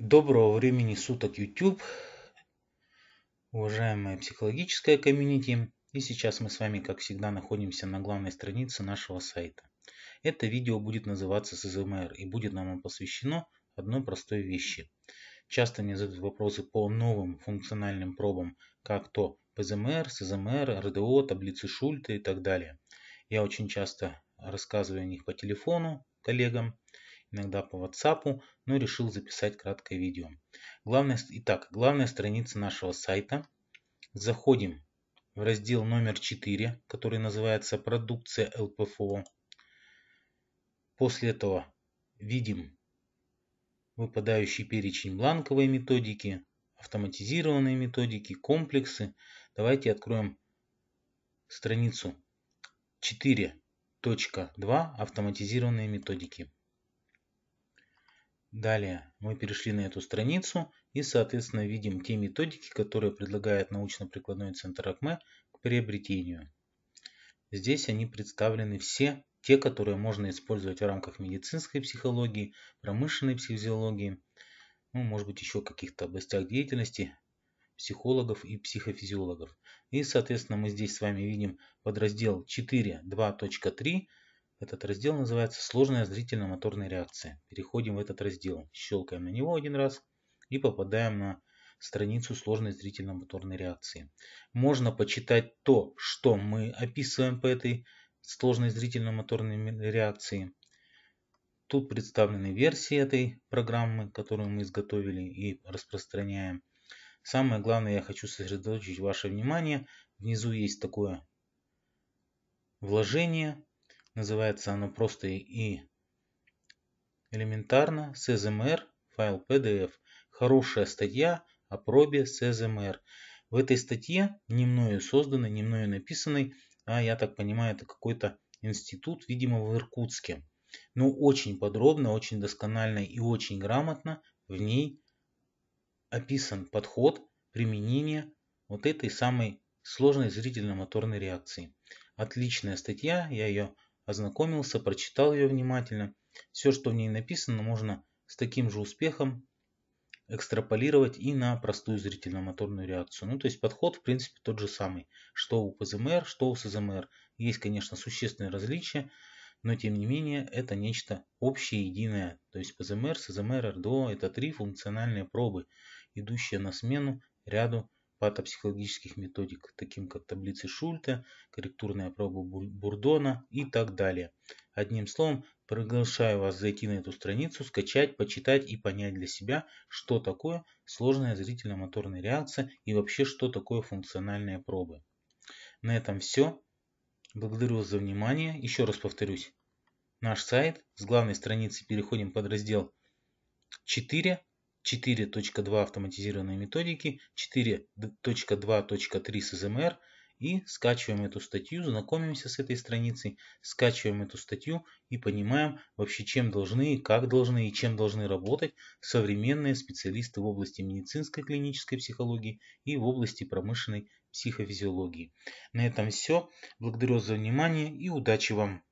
Доброго времени суток, YouTube, уважаемая психологическая комьюнити. И сейчас мы с вами, как всегда, находимся на главной странице нашего сайта. Это видео будет называться СЗМР и будет нам посвящено одной простой вещи. Часто мне задают вопросы по новым функциональным пробам, как то ПЗМР, СЗМР, РДО, таблицы Шульта и так далее. Я очень часто рассказываю о них по телефону коллегам, иногда по WhatsApp, но решил записать краткое видео. Главное, итак, главная страница нашего сайта. Заходим в раздел номер 4, который называется «Продукция ЛПФО». После этого видим выпадающий перечень бланковой методики, автоматизированные методики, комплексы. Давайте откроем страницу 4.2 «Автоматизированные методики». Далее мы перешли на эту страницу и, соответственно, видим те методики, которые предлагает научно-прикладной центр Акме к приобретению. Здесь они представлены все те, которые можно использовать в рамках медицинской психологии, промышленной психологии, ну, может быть, еще каких-то областях деятельности психологов и психофизиологов. И, соответственно, мы здесь с вами видим подраздел 4.2.3, этот раздел называется «Сложная зрительно-моторная реакция». Переходим в этот раздел, щелкаем на него один раз и попадаем на страницу сложной зрительно-моторной реакции. Можно почитать то, что мы описываем по этой сложной зрительно-моторной реакции. Тут представлены версии этой программы, которую мы изготовили и распространяем. Самое главное, я хочу сосредоточить ваше внимание. Внизу есть такое вложение Называется оно просто и элементарно CSMR файл PDF. Хорошая статья о пробе CSMR. В этой статье, не мною созданной, не мною написанной, а я так понимаю, это какой-то институт, видимо, в Иркутске. Но очень подробно, очень досконально и очень грамотно в ней описан подход применения вот этой самой сложной зрительно-моторной реакции. Отличная статья, я ее ознакомился, прочитал ее внимательно. Все, что в ней написано, можно с таким же успехом экстраполировать и на простую зрительно-моторную реакцию. Ну, то есть подход, в принципе, тот же самый, что у ПЗМР, что у СЗМР. Есть, конечно, существенные различия, но тем не менее это нечто общее, единое. То есть ПЗМР, СЗМР, РДО – это три функциональные пробы, идущие на смену ряду патопсихологических методик, таким как таблицы Шульта, корректурная проба Бурдона и так далее. Одним словом, приглашаю вас зайти на эту страницу, скачать, почитать и понять для себя, что такое сложная зрительно-моторная реакция и вообще, что такое функциональные пробы. На этом все. Благодарю вас за внимание. Еще раз повторюсь. Наш сайт. С главной страницы переходим под раздел 4 4.2 автоматизированной методики, 4.2.3 СЗМР и скачиваем эту статью, знакомимся с этой страницей, скачиваем эту статью и понимаем вообще, чем должны, как должны и чем должны работать современные специалисты в области медицинской клинической психологии и в области промышленной психофизиологии. На этом все. Благодарю за внимание и удачи вам!